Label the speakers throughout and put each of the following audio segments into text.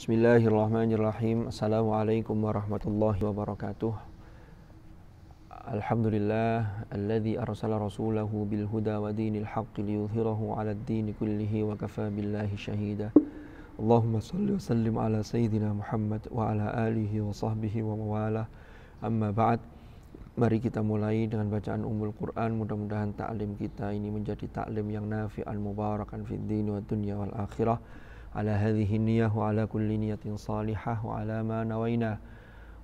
Speaker 1: Bismillahirrahmanirrahim. Assalamualaikum warahmatullahi wabarakatuh. Alhamdulillah alladzi arsala rasulahu bil huda wa dinil haqqi liyudhhirahu 'ala ad-din kullihi wa kafa billahi shahida. Allahumma salli wa sallim ala sayyidina Muhammad wa ala alihi wa sahbihi wa mawala. Amma ba'd. Mari kita mulai dengan bacaan Ummul Quran. Mudah-mudahan taklim kita ini menjadi taklim yang nafi'an mubarakan fid din wa dunya wal akhirah. على هذه النية وعلى كل نية صالحة وعلى ما نوينا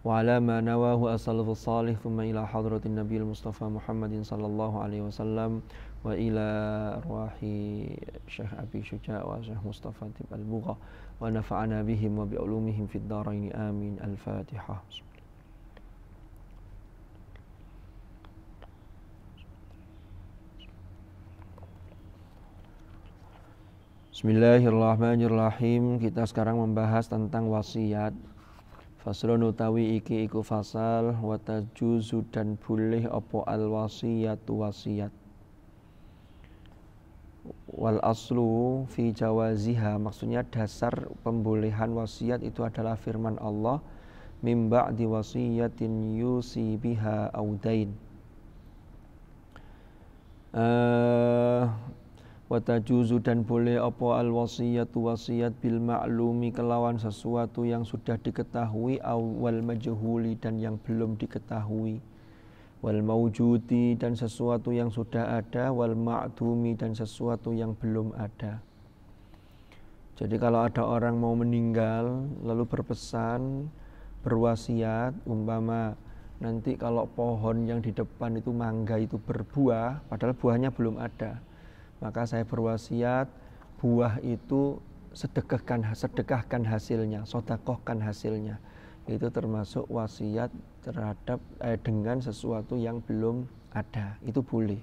Speaker 1: وعلى ما نواه السلف الصالح ثم إلى حضرة النبي المصطفى محمد صلى الله عليه وسلم وإلى أرواح شيخ أبي شجاع وشيخ مصطفى تب البغى ونفعنا بهم وبعلومهم في الدارين آمين الفاتحة Bismillahirrahmanirrahim. Kita sekarang membahas tentang wasiat. Faslun utawi iki iku fasal wa tajuzu dan boleh apa al wasiat wasiat. Wal aslu fi jawaziha maksudnya dasar pembolehan wasiat itu adalah firman Allah mim ba'di wasiyatin yusi biha audain. Uh, eh, Watajuzu dan boleh apa al wasiat wasiat bil maklumi kelawan sesuatu yang sudah diketahui awal majhuli dan yang belum diketahui wal maujudi dan sesuatu yang sudah ada wal ma'dumi dan sesuatu yang belum ada jadi kalau ada orang mau meninggal lalu berpesan berwasiat umpama nanti kalau pohon yang di depan itu mangga itu berbuah padahal buahnya belum ada maka saya berwasiat buah itu sedekahkan sedekahkan hasilnya, sotakohkan hasilnya. Itu termasuk wasiat terhadap eh, dengan sesuatu yang belum ada. Itu boleh.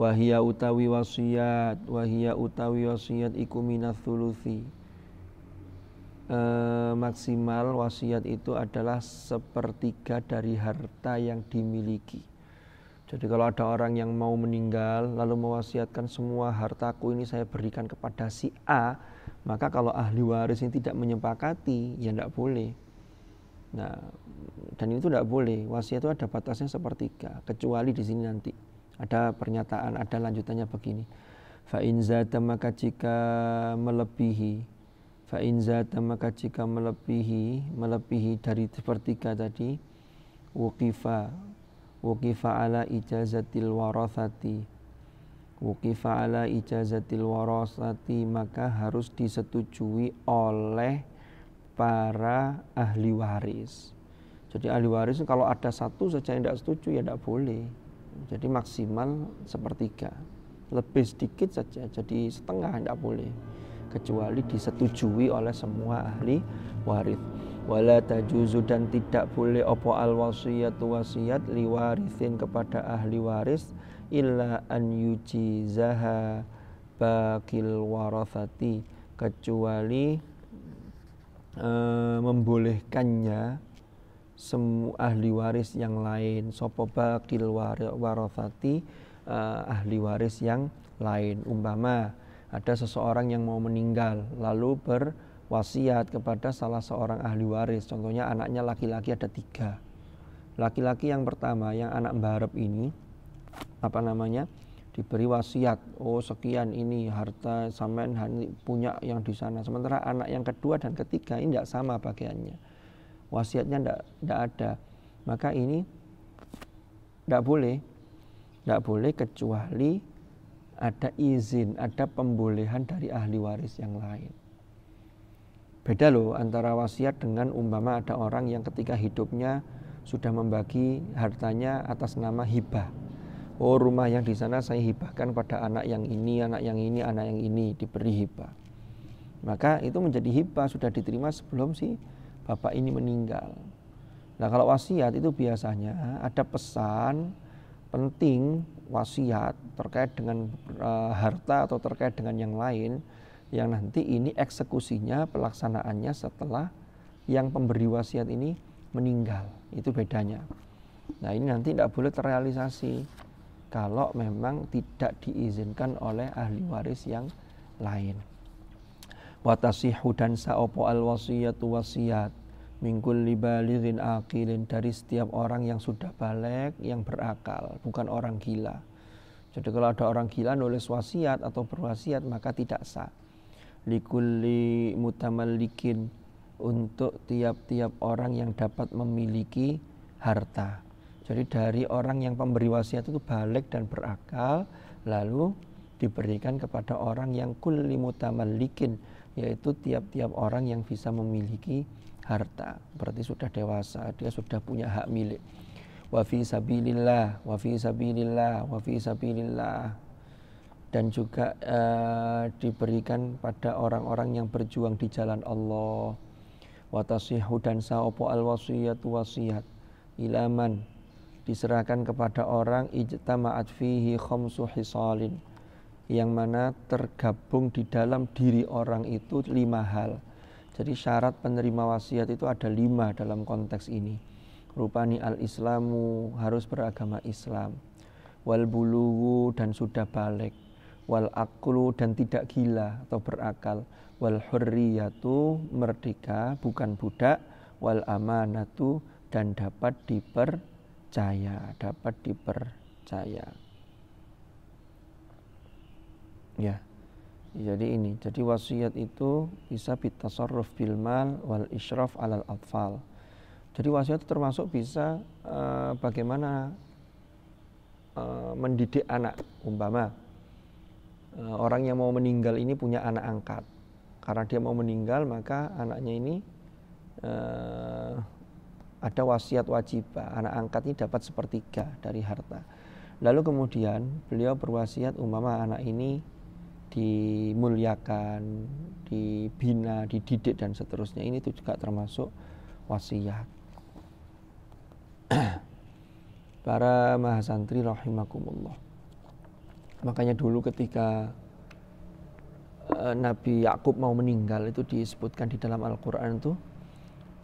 Speaker 1: Wahia utawi wasiat, wahia utawi wasiat iku thuluthi. Eh, maksimal wasiat itu adalah sepertiga dari harta yang dimiliki jadi kalau ada orang yang mau meninggal lalu mewasiatkan semua hartaku ini saya berikan kepada si A, maka kalau ahli waris ini tidak menyepakati, ya tidak boleh. Nah, dan itu tidak boleh. Wasiat itu ada batasnya sepertiga, kecuali di sini nanti ada pernyataan, ada lanjutannya begini. Fa in zata maka jika melebihi fa in zata maka jika melebihi melebihi dari sepertiga tadi wuqifa wukifa ala ijazatil warasati wukifa ala ijazatil warasati maka harus disetujui oleh para ahli waris jadi ahli waris kalau ada satu saja yang tidak setuju ya tidak boleh jadi maksimal sepertiga lebih sedikit saja jadi setengah tidak boleh kecuali disetujui oleh semua ahli waris wala tajuzu dan tidak boleh opo al wasiat wasiat liwarisin kepada ahli waris illa an yujizaha bakil warasati kecuali e, membolehkannya semua ahli waris yang lain sopo bakil warasati e, ahli waris yang lain umpama ada seseorang yang mau meninggal lalu ber wasiat kepada salah seorang ahli waris contohnya anaknya laki-laki ada tiga laki-laki yang pertama yang anak mbarep ini apa namanya diberi wasiat oh sekian ini harta samen punya yang di sana sementara anak yang kedua dan ketiga ini tidak sama bagiannya wasiatnya tidak ada maka ini tidak boleh tidak boleh kecuali ada izin ada pembolehan dari ahli waris yang lain Beda loh antara wasiat dengan umpama ada orang yang ketika hidupnya sudah membagi hartanya atas nama hibah. Oh rumah yang di sana saya hibahkan pada anak yang ini, anak yang ini, anak yang ini diberi hibah. Maka itu menjadi hibah sudah diterima sebelum si bapak ini meninggal. Nah kalau wasiat itu biasanya ada pesan penting wasiat terkait dengan uh, harta atau terkait dengan yang lain yang nanti ini eksekusinya pelaksanaannya setelah yang pemberi wasiat ini meninggal itu bedanya nah ini nanti tidak boleh terrealisasi kalau memang tidak diizinkan oleh ahli waris yang lain watasihu dan saopo al wasiat wasiat mingkul libalirin akilin dari setiap orang yang sudah balik yang berakal bukan orang gila jadi kalau ada orang gila nulis wasiat atau berwasiat maka tidak sah likulli mutamallikin untuk tiap-tiap orang yang dapat memiliki harta. Jadi dari orang yang pemberi wasiat itu balik dan berakal lalu diberikan kepada orang yang kulli mutamallikin yaitu tiap-tiap orang yang bisa memiliki harta. Berarti sudah dewasa, dia sudah punya hak milik. Wa fi sabilillah, wa fi sabilillah, wa fi sabilillah dan juga uh, diberikan pada orang-orang yang berjuang di jalan Allah watasihu dan saopo al wasiyat wasiat ilaman diserahkan kepada orang ijtama'at fihi khamsu hisalin yang mana tergabung di dalam diri orang itu lima hal jadi syarat penerima wasiat itu ada lima dalam konteks ini rupani al-islamu harus beragama Islam wal bulu dan sudah balik wal aklu dan tidak gila atau berakal wal hurriyatu merdeka bukan budak wal amanatu dan dapat dipercaya dapat dipercaya ya jadi ini jadi wasiat itu bisa bitasarruf bil mal wal isyraf alal afal jadi wasiat termasuk bisa uh, bagaimana uh, mendidik anak umpama Eh, orang yang mau meninggal ini punya anak angkat. Karena dia mau meninggal, maka anaknya ini uh, ada wasiat wajib, Anak angkat ini dapat sepertiga dari harta. Lalu kemudian beliau berwasiat umpama anak ini dimuliakan, dibina, dididik dan seterusnya. Ini itu juga termasuk wasiat. Para mahasantri rahimakumullah. Makanya dulu ketika uh, Nabi Yakub mau meninggal itu disebutkan di dalam Al-Qur'an itu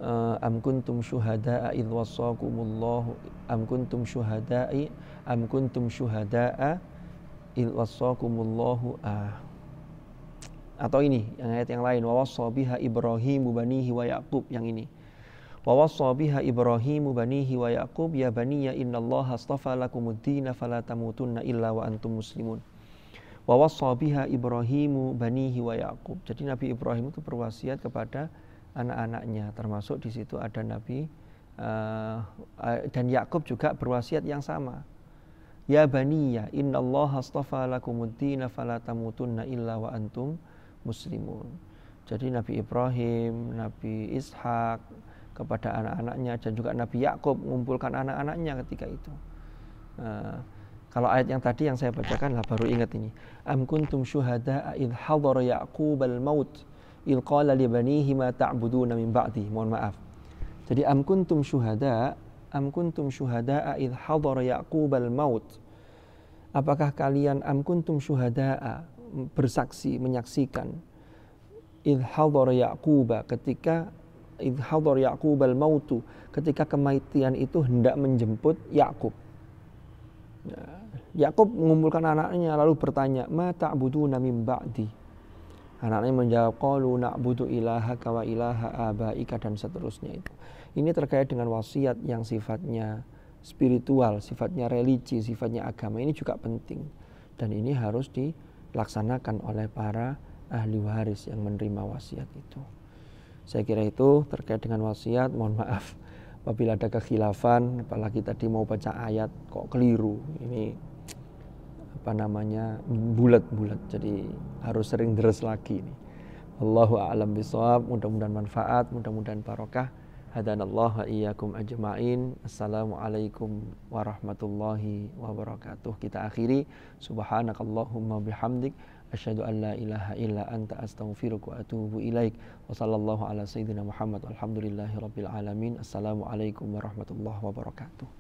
Speaker 1: uh, am kuntum syuhada id wasaqumullah am kuntum syuhada'i am kuntum syuhada'a id wasaqumullah ah. Atau ini yang ayat yang lain wa wasa biha Ibrahim bani wa Yaqub yang ini. Wa wassa biha Ibrahimu banihi wa Yaqub ya baniya innallaha astafa lakumuddina fala tamutunna illa wa antum muslimun. Wa wassa biha Ibrahimu banihi wa Yaqub. Jadi Nabi Ibrahim itu berwasiat kepada anak-anaknya termasuk di situ ada Nabi uh, dan Yakub juga berwasiat yang sama. Ya baniya innallaha astafa lakumuddina fala tamutunna illa wa antum muslimun. Jadi Nabi Ibrahim, Nabi Ishak, kepada anak-anaknya dan juga Nabi Yakub mengumpulkan anak-anaknya ketika itu. Uh, kalau ayat yang tadi yang saya bacakan lah baru ingat ini. Am kuntum syuhada id hadhara Yaqub al-maut il qala li banihi ma ta'buduna min ba'di. Mohon maaf. Jadi am kuntum syuhada am kuntum syuhada id hadhara Yaqub al-maut. Apakah kalian am kuntum syuhada bersaksi menyaksikan id hadhara Yaquba ketika idhadar Yaqub al mautu ketika kematian itu hendak menjemput Yakub. Yakub mengumpulkan anaknya lalu bertanya, "Ma ta'buduna min ba'di?" Anaknya menjawab, "Qalu na'budu ilaha kawa ilaha abaika" dan seterusnya itu. Ini terkait dengan wasiat yang sifatnya spiritual, sifatnya religi, sifatnya agama. Ini juga penting dan ini harus dilaksanakan oleh para ahli waris yang menerima wasiat itu. Saya kira itu terkait dengan wasiat, mohon maaf apabila ada kekhilafan, apalagi tadi mau baca ayat kok keliru. Ini apa namanya? bulat-bulat. Jadi harus sering deres lagi ini. Allahu a'lam bishawab. Mudah-mudahan manfaat, mudah-mudahan barokah. Hadanallah wa iyyakum ajma'in. Assalamualaikum warahmatullahi wabarakatuh. Kita akhiri subhanakallahumma bihamdik أشهد أن لا إله إلا أنت أستغفرك وأتوب إليك وصلى الله على سيدنا محمد والحمد لله رب العالمين السلام عليكم ورحمة الله وبركاته